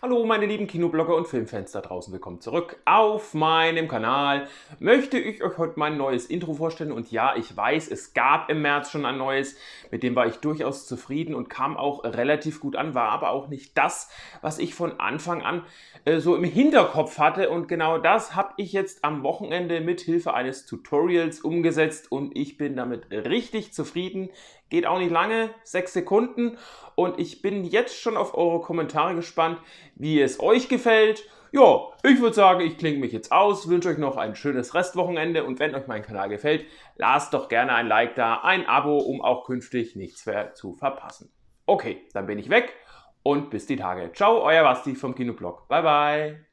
Hallo meine lieben Kinoblogger und Filmfans da draußen, willkommen zurück auf meinem Kanal. Möchte ich euch heute mein neues Intro vorstellen und ja, ich weiß, es gab im März schon ein neues, mit dem war ich durchaus zufrieden und kam auch relativ gut an, war aber auch nicht das, was ich von Anfang an äh, so im Hinterkopf hatte und genau das habe ich jetzt am Wochenende mit Hilfe eines Tutorials umgesetzt und ich bin damit richtig zufrieden. Geht auch nicht lange, sechs Sekunden. Und ich bin jetzt schon auf eure Kommentare gespannt, wie es euch gefällt. Ja, ich würde sagen, ich klinge mich jetzt aus, wünsche euch noch ein schönes Restwochenende und wenn euch mein Kanal gefällt, lasst doch gerne ein Like da, ein Abo, um auch künftig nichts mehr zu verpassen. Okay, dann bin ich weg und bis die Tage. Ciao, euer Basti vom Kinoblog. Bye, bye.